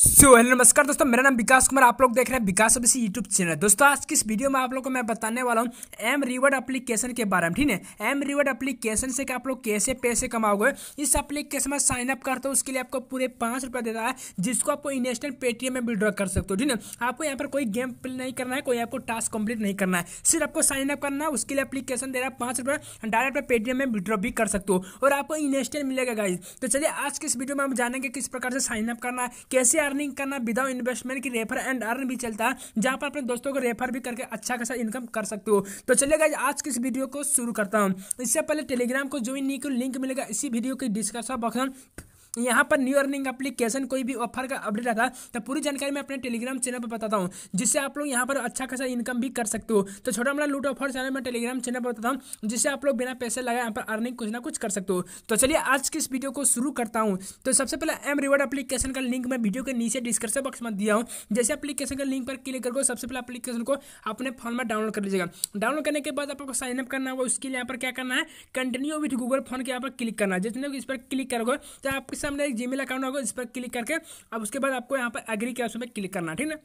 सो so, hello नमस्कार दोस्तों मेरा नाम विकास कुमार आप लोग देख रहे हैं विकास अब इसी यूट्यूब चैनल दोस्तों आज की इस वीडियो में आप लोगों को मैं बताने वाला हूँ एम रिवर्ड एप्लीकेशन के बारे में ठीक है एम रिवर्ड एप्लीकेशन से कि आप लोग कैसे पैसे कमाओगे इस एप्लीकेशन में साइन अप करते हो उसके लिए आपको पूरे पाँच देता है जिसको आपको इंस्टेंट पेटीएम में विड्रॉ कर सकते हो ठीक है आपको यहाँ पर कोई गेम प्ले नहीं करना है कोई आपको टास्क कंप्लीट नहीं करना है सिर्फ आपको साइन अप करना है उसके लिए अपलीकेशन दे रहा है पाँच रुपये डायरेक्ट पेटीएम में विड्रॉ भी कर सकते हो और आपको इंस्टेंट मिलेगा गाइज तो चलिए आज की इस वीडियो में हम जानेंगे किस प्रकार से साइनअप करना है कैसे अर्निंग करना विदाउट इन्वेस्टमेंट की रेफर एंड अर्न भी चलता है जहां पर अपने दोस्तों को रेफर भी करके अच्छा खासा इनकम कर सकते हो तो चलेगा आज की इस वीडियो को शुरू करता हूँ इससे पहले टेलीग्राम को ज्वाइन नहीं को लिंक मिलेगा इसी वीडियो के डिस्क्रिप्शन बॉक्स में यहाँ पर न्यू अर्निंग एप्लीकेशन कोई भी ऑफर का अपडेट आता तो पूरी जानकारी मैं अपने टेलीग्राम चैनल पर बताता हूँ जिससे आप लोग यहाँ पर अच्छा खासा इनकम भी कर सकते हो तो छोटा मोटा लूट ऑफर चैनल मैं टेलीग्राम चैनल पर बताता हूँ जिससे आप लोग बिना पैसे लगाए यहाँ पर अर्निंग कुछ ना कुछ कर सकते हो तो चलिए आज की इस वीडियो को शुरू करता हूँ तो सबसे पहले एम रिवॉर्ड अपलीकेशन का लिंक मैं वीडियो के नीचे डिस्क्रिप्शन बॉक्स में दिया हूँ जैसे अपलीकेशन का लिंक पर क्लिक करके सबसे पहले अपलीकेशन को अपने फोन में डाउनलोड कर लीजिएगा डाउनलोड करने के बाद आपको साइनअप करना होगा उसके लिए यहाँ पर क्या करना है कंटिन्यू विथ गूगल फोन के यहाँ पर क्लिक करना है जितने इस पर क्लिक करोगे तो आपके से हमने एक जीमेल अकाउंट होगा इस पर क्लिक करके अब उसके बाद आपको यहाँ पर एग्री के ऑप्शन पर क्लिक करना ठीक है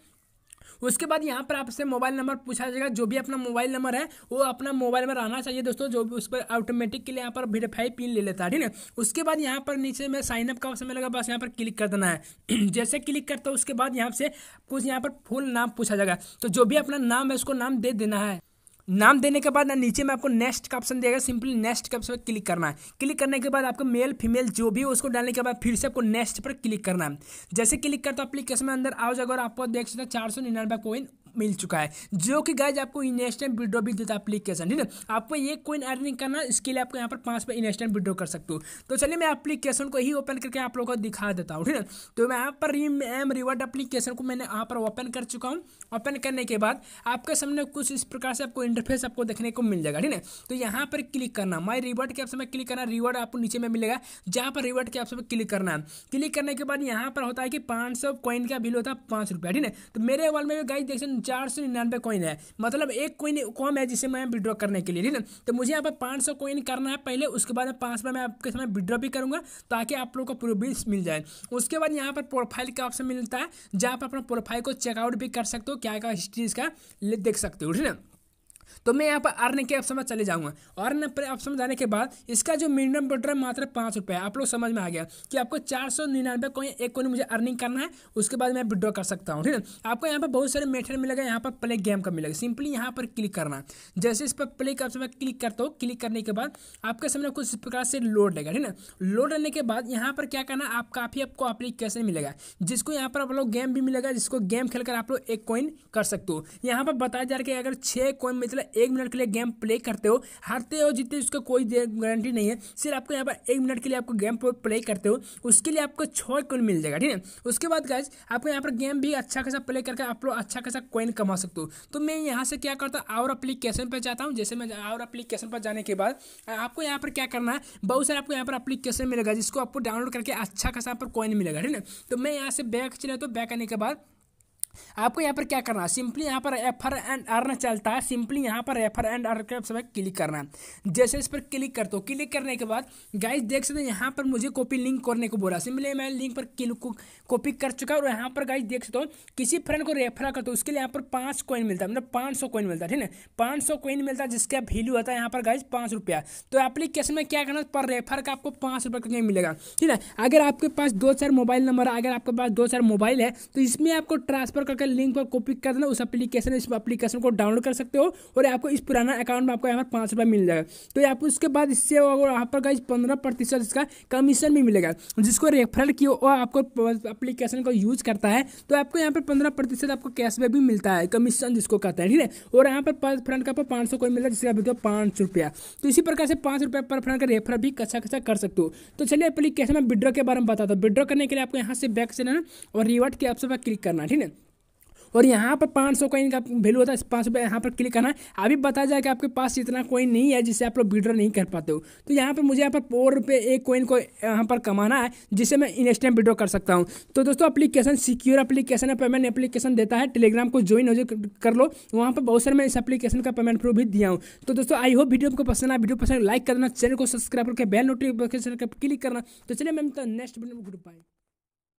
उसके बाद यहाँ पर आपसे मोबाइल नंबर पूछा जाएगा जो भी अपना मोबाइल नंबर है वो अपना मोबाइल नंबर आना चाहिए दोस्तों जो भी उस पर ऑटोमेटिक के लिए यहाँ पर वेरीफाई पिन ले लेता है ठीक है उसके बाद यहाँ पर नीचे में साइनअप का ऑप्शन मिलेगा बस यहाँ पर क्लिक कर देना है जैसे क्लिक करता हूँ उसके बाद यहाँ से कुछ यहाँ पर फुल नाम पूछा जाएगा तो जो भी अपना नाम है उसको नाम दे देना है नाम देने के बाद ना नीचे में आपको नेक्स्ट का ऑप्शन देगा सिंपली नेक्स्ट के ऑप्शन पर क्लिक करना है क्लिक करने के बाद आपको मेल फीमेल जो भी उसको डालने के बाद फिर से आपको नेक्स्ट पर क्लिक करना है जैसे क्लिक करता तो एप्लीकेशन में अंदर आ जाएगा और आपको देख सकते हैं चार सौ निन्यानवे कोइन मिल चुका है जो कि गाइज आपको इन्स्टेंट विड्रो भी देता है एप्लीकेशन ठीक है आपको ये कोइन अर्निंग करना इसके लिए आपको यहाँ पर पाँच रुपये इंस्टेंट विड्रो कर सकते हो तो चलिए मैं एप्लीकेशन को ही ओपन करके आप लोगों को दिखा देता हूँ ठीक है तो मैं यहाँ पर एम रिवर्ड एप्लीकेशन को मैंने यहाँ पर ओपन कर चुका हूँ ओपन करने के बाद आपके सामने कुछ इस प्रकार से आपको इंटरफेस आपको देखने को मिल जाएगा ठीक है तो यहाँ पर क्लिक करना माई रिवर्ड के ऑप्शन में क्लिक करना रिवर्ड आपको नीचे में मिलेगा जहाँ पर रिवर्ड के ऑप्शन में क्लिक करना है क्लिक करने के बाद यहाँ पर होता है कि पाँच सौ कॉइन का बिल होता है पाँच रुपया ठीक है तो मेरे वाले में गाइज देख चार सौ निन्यानवे कोइन है मतलब एक कोइन कम है जिसे मैं विड्रॉ करने के लिए ठीक है तो मुझे यहाँ पर पाँच सौ कोइन करना है पहले उसके बाद में पाँच बार मैं आपके समय विड्रॉ भी करूँगा ताकि आप लोग को प्रोबिल्स मिल जाए उसके बाद यहाँ पर प्रोफाइल का ऑप्शन मिलता है जहाँ पर अपना प्रोफाइल को चेकआउट भी कर सकते हो क्या क्या हिस्ट्री इसका देख सकते हो ठीक है तो मैं यहाँ पर अर्न के ऑप्शन में चले जाऊँगा अर्न पर ऑप्शन में जाने के बाद इसका जो मिनिमम है मात्र पाँच रुपये आप लोग समझ में आ गया कि आपको चार सौ निन्यानवे कोई एक कोई मुझे अर्निंग करना है उसके बाद मैं विड्रॉ कर सकता हूँ ठीक है आपको यहाँ पर बहुत सारे मेथड मिलेगा यहाँ पर प्ले गेम का मिलेगा सिंपली यहाँ पर क्लिक करना जैसे इस पर प्ले के ऑप्शन में क्लिक करता हूँ क्लिक करने के बाद आपके सामने कुछ इस प्रकार से लोड लेगा ठीक है लोड रहने के बाद यहाँ पर क्या करना आप काफ़ी आपको अप्लीकेशन मिलेगा जिसको यहाँ पर आप लोग गेम भी मिलेगा जिसको गेम खेलकर आप लोग एक कोइन कर सकते हो यहाँ पर बताया जा रहा है कि अगर छः कोइन मित्र सिर्फ एक मिनट के लिए गेम प्ले करते हो हारते हो जीतते उसका कोई गारंटी नहीं है सिर्फ आपको यहाँ पर एक मिनट के लिए आपको गेम प्ले करते हो उसके लिए आपको छः कोइन मिल जाएगा ठीक है उसके बाद गाइज आपको यहाँ पर गेम भी अच्छा खासा प्ले करके आप लोग अच्छा खासा कोइन कमा सकते हो तो मैं यहाँ से क्या करता हूँ और अप्लीकेशन पर जाता हूँ जैसे मैं और अप्लीकेशन पर जाने के बाद आपको यहाँ पर क्या करना है बहुत सारे आपको यहाँ पर अप्लीकेशन मिलेगा जिसको आपको डाउनलोड करके अच्छा खासा पर कोइन मिलेगा ठीक है तो मैं यहाँ से बैक चले तो बैक आने के बाद आपको यहाँ पर क्या करना है सिंपली यहाँ पर एफ आर एंड अर्न चलता है सिंपली यहाँ पर एफ आर एंड अर्न के समय क्लिक करना है जैसे इस पर क्लिक करते हो क्लिक करने के बाद गाइस देख सकते हैं यहाँ पर मुझे कॉपी लिंक करने को बोला सिंपली मैं लिंक पर क्लिक को पिक कर चुका है और यहाँ पर गाइज देख सकते हो किसी फ्रेंड को रेफर करते हो उसके लिए यहाँ पर पाँच कॉइन मिलता है मतलब पाँच सौ कॉइन मिलता है ठीक है पाँच सौ कॉइन मिलता है जिसका वैल्यू होता है यहाँ पर गाइज पाँच रुपया तो एप्लीकेशन में क्या करना पर रेफर का आपको पाँच रुपये कहीं मिलेगा ठीक है अगर आपके पास दो चार मोबाइल नंबर अगर आपके पास दो चार मोबाइल है तो इसमें आपको ट्रांसफर करके लिंक पर पिक कर देना उस एप्लीकेशन इस एप्लीकेशन को डाउनलोड कर सकते हो और आपको इस पुराना अकाउंट में आपको यहाँ पर पाँच रुपये मिल जाएगा तो आप उसके बाद इससे यहाँ पर गाइज पंद्रह प्रतिशत इसका कमीशन भी मिलेगा जिसको रेफरल किया वो आपको एप्लीकेशन को यूज करता है तो आपको यहाँ पर पंद्रह प्रतिशत आपको कैशबैक भी मिलता है कमीशन जिसको कहते हैं ठीक है और यहाँ पर पर फ्रंट का पाँच सौ कोई मिलता है जिससे आप पाँच रुपया तो इसी प्रकार से पाँच रुपया पर फ्रंट का रेफर भी कच्चा कच्चा कर सकते हो तो चलिए एप्लीकेशन में विड्रॉ के बारे में बताता हूँ विड्रॉ करने के लिए आपको यहाँ से बैक से लेना और रिवर्ट के ऑप्शन पर क्लिक करना ठीक है और यहाँ पर पाँच सौ कॉइन का वैल्यू होता है पाँच रुपये यहाँ पर क्लिक करना है अभी बताया जाए कि आपके पास इतना कोइन नहीं है जिससे आप लोग विड्रॉ नहीं कर पाते हो तो यहाँ पर मुझे यहाँ पर फोर रुपये एक कोइन को यहाँ पर कमाना है जिससे मैं इंस्टेंट विड्रॉ कर सकता हूँ तो दोस्तों अपलीकेशन सिक्योर अपलीकेशन है पेमेंट अपलीकेशन देता है टेलीग्राम को ज्वाइन हो कर लो वहाँ पर बहुत सारे मैं इस अपलीकेशन का पेमेंट प्रूफ भी दिया हूँ तो दोस्तों आई होप वीडियो को पसंद आया वीडियो पसंद लाइक तो करना चैनल को सब्सक्राइब करके बेल नोटिफिकेशन क्लिक करना तो चलिए मैं नेक्स्ट वीडियो गुड बाय